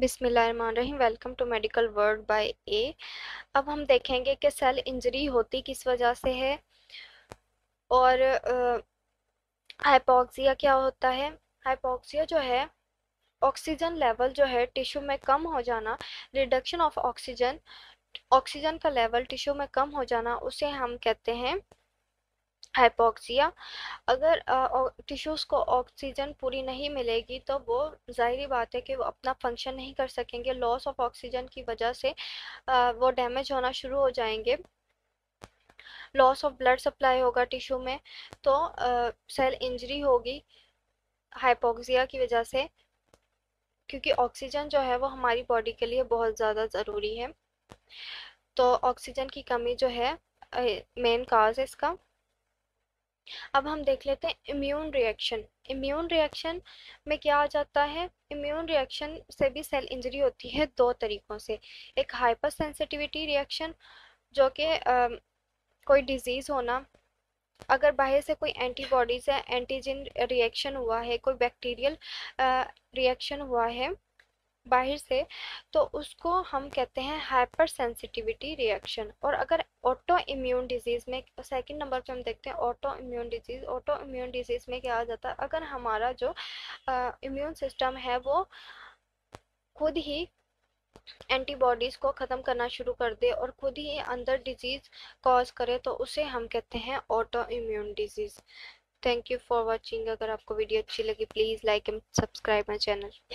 बिसमीम welcome to medical world बाय ए अब हम देखेंगे कि सेल इंजरी होती किस वजह से है और हाइपोक्सिया क्या होता है हाइपोक्सिया जो है ऑक्सीजन लेवल जो है टिश्यू में कम हो जाना रिडक्शन ऑफ ऑक्सीजन ऑक्सीजन का लेवल टिश्यू में कम हो जाना उसे हम कहते हैं हाइपोक्सिया अगर टिश्यूज़ को ऑक्सीजन पूरी नहीं मिलेगी तो वो जाहिर बात है कि वो अपना फंक्शन नहीं कर सकेंगे लॉस ऑफ ऑक्सीजन की वजह से आ, वो डैमेज होना शुरू हो जाएंगे लॉस ऑफ ब्लड सप्लाई होगा टिश्यू में तो आ, सेल इंजरी होगी हाइपोक्सिया की वजह से क्योंकि ऑक्सीजन जो है वो हमारी बॉडी के लिए बहुत ज़्यादा ज़रूरी है तो ऑक्सीजन की कमी जो है मेन काज है इसका अब हम देख लेते हैं इम्यून रिएक्शन इम्यून रिएक्शन में क्या आ जाता है इम्यून रिएक्शन से भी सेल इंजरी होती है दो तरीक़ों से एक हाइपर सेंसिटिविटी रिएक्शन जो कि कोई डिज़ीज़ होना अगर बाहर से कोई एंटीबॉडीज़ या एंटीजन रिएक्शन हुआ है कोई बैक्टीरियल रिएक्शन हुआ है बाहर से तो उसको हम कहते हैं हाइपर सेंसिटिविटी रिएक्शन और अगर ऑटो इम्यून डिजीज़ में सेकंड नंबर पे हम देखते हैं auto immune disease auto immune disease में क्या आ जाता है अगर हमारा जो इम्यून सिस्टम है वो खुद ही एंटीबॉडीज़ को ख़त्म करना शुरू कर दे और खुद ही अंदर डिजीज़ कॉज करे तो उसे हम कहते हैं auto immune disease thank you for watching अगर आपको वीडियो अच्छी लगी please like and subscribe my channel